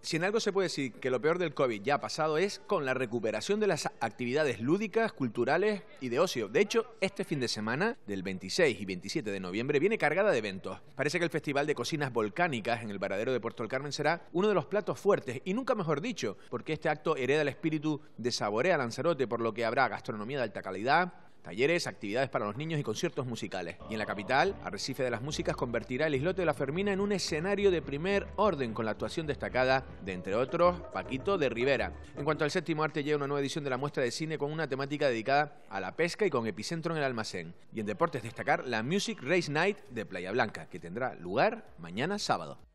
Si en algo se puede decir que lo peor del COVID ya ha pasado es con la recuperación de las actividades lúdicas, culturales y de ocio. De hecho, este fin de semana, del 26 y 27 de noviembre, viene cargada de eventos. Parece que el Festival de Cocinas Volcánicas en el Varadero de Puerto del Carmen será uno de los platos fuertes, y nunca mejor dicho, porque este acto hereda el espíritu de Saborea Lanzarote, por lo que habrá gastronomía de alta calidad, talleres, actividades para los niños y conciertos musicales. Y en la capital, Arrecife de las Músicas convertirá el islote de la Fermina en un escenario de primer orden con la actuación destacada de, entre otros, Paquito de Rivera. En cuanto al séptimo arte, llega una nueva edición de la muestra de cine con una temática dedicada a la pesca y con epicentro en el almacén. Y en deportes destacar la Music Race Night de Playa Blanca, que tendrá lugar mañana sábado.